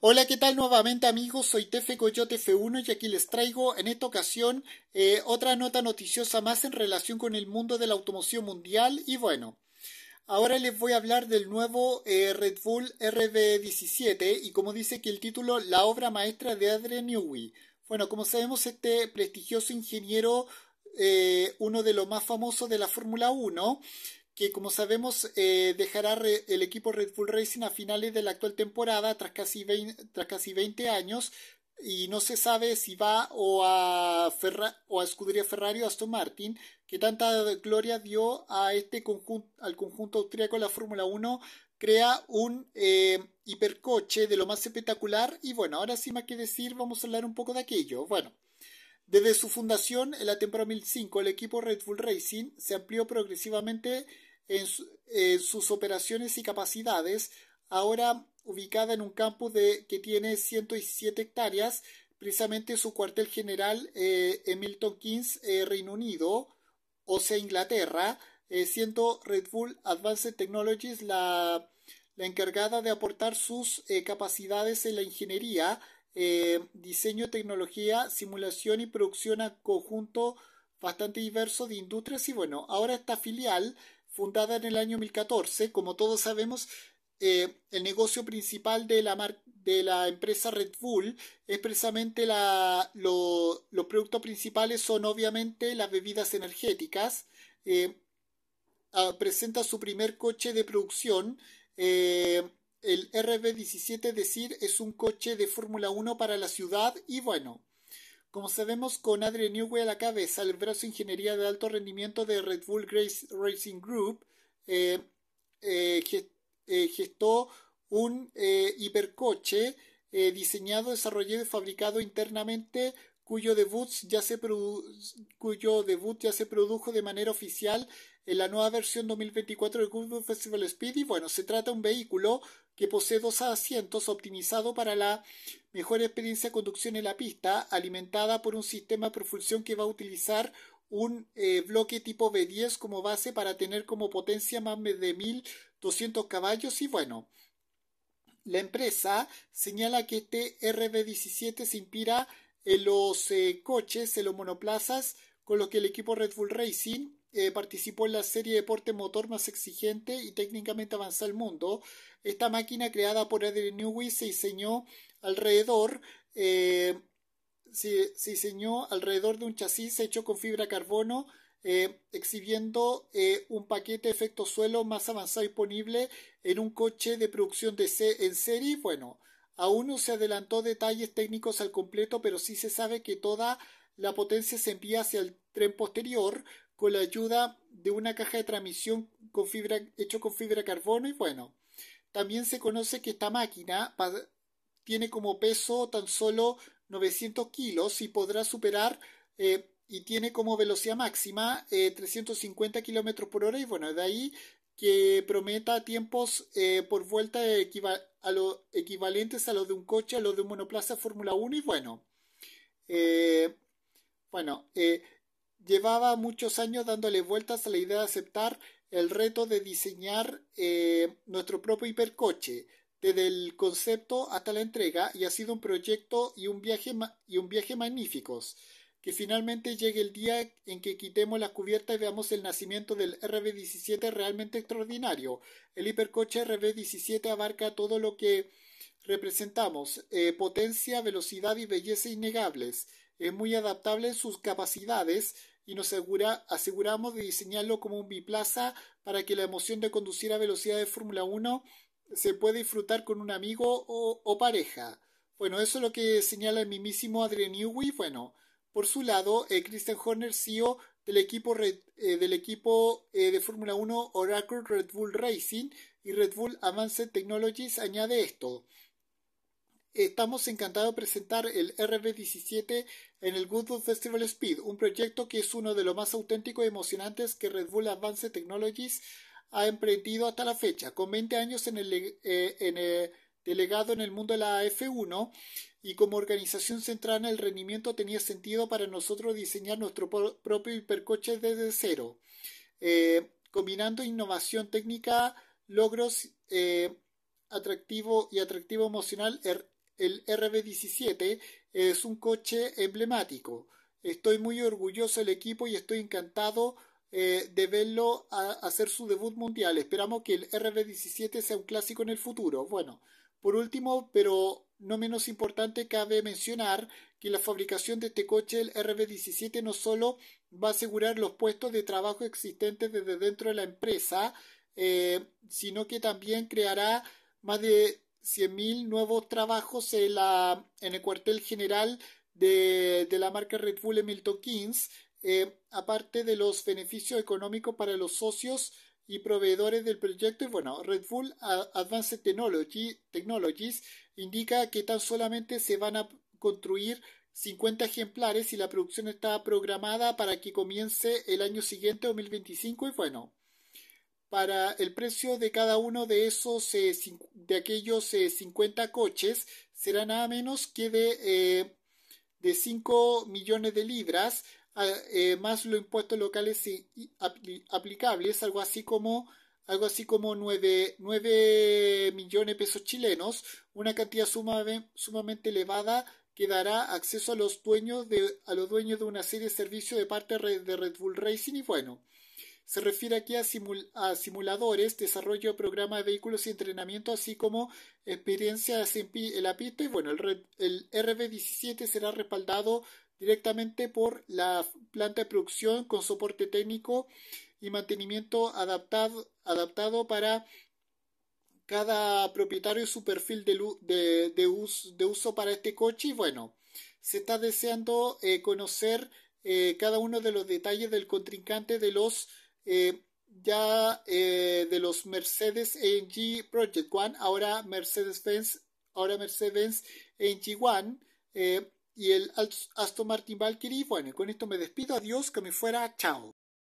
Hola, ¿qué tal nuevamente amigos? Soy Tefe Coyote F1 y aquí les traigo en esta ocasión eh, otra nota noticiosa más en relación con el mundo de la automoción mundial y bueno. Ahora les voy a hablar del nuevo eh, Red Bull RB17 y como dice que el título La obra maestra de Adrian Newey. Bueno, como sabemos este prestigioso ingeniero, eh, uno de los más famosos de la Fórmula 1, que como sabemos eh, dejará el equipo Red Bull Racing a finales de la actual temporada tras casi 20, tras casi años y no se sabe si va o a, Ferra o a Escudería Ferrari o a Aston Martin, que tanta gloria dio a este conjunto, al conjunto austríaco de la Fórmula 1, crea un eh, hipercoche de lo más espectacular y bueno, ahora sí más que decir, vamos a hablar un poco de aquello. Bueno, desde su fundación en la temporada 2005, el equipo Red Bull Racing se amplió progresivamente en, sus operaciones y capacidades, ahora ubicada en un campus de, que tiene 107 hectáreas, precisamente su cuartel general eh, en Milton Keynes, eh, Reino Unido, o sea, Inglaterra, eh, siendo Red Bull Advanced Technologies la encargada de aportar sus capacidades en la ingeniería, eh, diseño, tecnología, simulación y producción a conjunto bastante diverso de industrias y bueno, ahora esta filial fundada en el año 2014, como todos sabemos, eh, el negocio principal de la, de la empresa Red Bull es precisamente la, los productos principales son obviamente las bebidas energéticas. Eh, ah, presenta su primer coche de producción eh, el RB17 decir, es un coche de Fórmula 1 para la ciudad y bueno, como sabemos con Adrian Newey a la cabeza, el brazo de ingeniería de alto rendimiento de Red Bull Grace Racing Group, eh, eh, eh, gestó un hipercoche diseñado, desarrollado y fabricado internamente cuyo debut, ya se cuyo debut ya se produjo de manera oficial en la nueva versión 2024 del Google Festival Speed. bueno, se trata de un vehículo que posee dos asientos optimizado para la mejor experiencia de conducción en la pista, alimentada por un sistema de propulsión que va a utilizar un eh, bloque tipo B10 como base para tener como potencia más de 1200 caballos y bueno, la empresa señala que este RB17 se inspira en los eh, coches, en los monoplazas, con lo que el equipo Red Bull Racing eh, participó en la serie de Deporte Motor más exigente y técnicamente avanzada del mundo. Esta máquina creada por Adrian Newey se diseñó alrededor eh, se, diseñó alrededor de un chasis hecho con fibra carbono, eh, exhibiendo un paquete de efecto suelo más avanzado disponible en un coche de producción de en serie. Bueno, aún no se adelantó detalles técnicos al completo, pero sí se sabe que toda la potencia se envía hacia el tren posterior con la ayuda de una caja de transmisión con hecho con fibra de carbono y bueno, también se conoce que esta máquina tiene como peso tan solo 900 kilos y podrá superar eh, y tiene como velocidad máxima 350 eh, kilómetros por hora y bueno, de ahí que prometa tiempos eh, por vuelta a equivalentes a los de un coche, a los de un monoplaza Fórmula 1 y bueno, bueno, llevaba muchos años dándole vueltas a la idea de aceptar el reto de diseñar eh, nuestro propio hipercoche, desde el concepto hasta la entrega, y ha sido un proyecto y un viaje, y un viaje magníficos. Que finalmente llegue el día en que quitemos la cubierta y veamos el nacimiento del RB17 realmente extraordinario. El hipercoche RB17 abarca todo lo que representamos, eh, potencia, velocidad y belleza innegables. Es muy adaptable en sus capacidades y nos aseguramos de diseñarlo como un biplaza para que la emoción de conducir a velocidad de Fórmula 1 se pueda disfrutar con un amigo o, pareja. Bueno, eso es lo que señala el mismísimo Adrian Newey. Bueno, por su lado, eh, Christian Horner, CEO del equipo, eh, del equipo eh, de Fórmula 1 Oracle Red Bull Racing y Red Bull Advanced Technologies, añade esto estamos encantados de presentar el RB17 en el Goodwood Festival Speed, un proyecto que es uno de los más auténticos y emocionantes que Red Bull Advanced Technologies ha emprendido hasta la fecha. Con 20 años en el, eh, en el delegado en el mundo de la F1 y como organización central en el rendimiento tenía sentido para nosotros diseñar nuestro propio hipercoche desde cero, eh, combinando innovación técnica, logros eh, atractivo y atractivo emocional. Er, el RB17 es un coche emblemático. Estoy muy orgulloso del equipo y estoy encantado eh, de verlo hacer su debut mundial. Esperamos que el RB17 sea un clásico en el futuro. Bueno, por último, pero no menos importante, cabe mencionar que la fabricación de este coche, el RB17, no solo va a asegurar los puestos de trabajo existentes desde dentro de la empresa, eh, sino que también creará más de 100.000 nuevos trabajos en, la, en el cuartel general de, de la marca Red Bull Milton Kings eh, aparte de los beneficios económicos para los socios y proveedores del proyecto. Y bueno, Red Bull Advanced Technology, Technologies indica que tan solamente se van a construir 50 ejemplares y la producción está programada para que comience el año siguiente, 2025. Y bueno, para el precio de cada uno de esos eh, de aquellos 50 eh, coches será nada menos que de, 5 eh, millones de libras más los impuestos locales aplicables algo así como algo así como 9, millones de pesos chilenos una cantidad sumamente elevada que dará acceso a los dueños de a los dueños de una serie de servicios de parte de Red Bull Racing y bueno se refiere aquí a, simuladores, desarrollo de programas de vehículos y entrenamiento, así como experiencias en, la pista. Y bueno, el, RB17 será respaldado directamente por la planta de producción con soporte técnico y mantenimiento adaptado, para cada propietario y su perfil de, uso, para este coche. Y bueno, se está deseando eh, conocer eh, cada uno de los detalles del contrincante de los eh, ya eh, de los Mercedes NG Project One, ahora Mercedes-Benz, ahora Mercedes-Benz One eh, y el Aston Martin Valkyrie. Bueno, con esto me despido. Adiós, que me fuera. Chao.